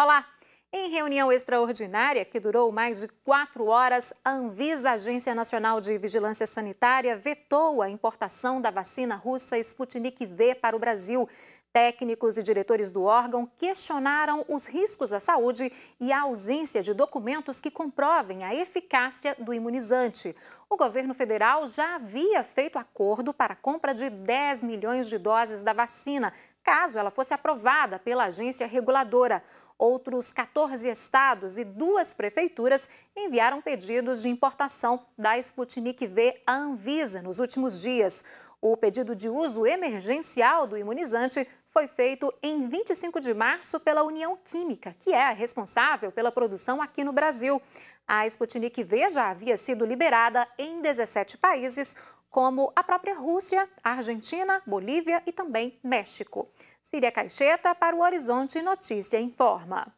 Olá! Em reunião extraordinária, que durou mais de quatro horas, a Anvisa, Agência Nacional de Vigilância Sanitária, vetou a importação da vacina russa Sputnik V para o Brasil. Técnicos e diretores do órgão questionaram os riscos à saúde e a ausência de documentos que comprovem a eficácia do imunizante. O governo federal já havia feito acordo para a compra de 10 milhões de doses da vacina caso ela fosse aprovada pela agência reguladora. Outros 14 estados e duas prefeituras enviaram pedidos de importação da Sputnik V à Anvisa nos últimos dias. O pedido de uso emergencial do imunizante foi feito em 25 de março pela União Química, que é a responsável pela produção aqui no Brasil. A Sputnik V já havia sido liberada em 17 países, como a própria Rússia, Argentina, Bolívia e também México. Síria Caixeta para o Horizonte Notícia informa.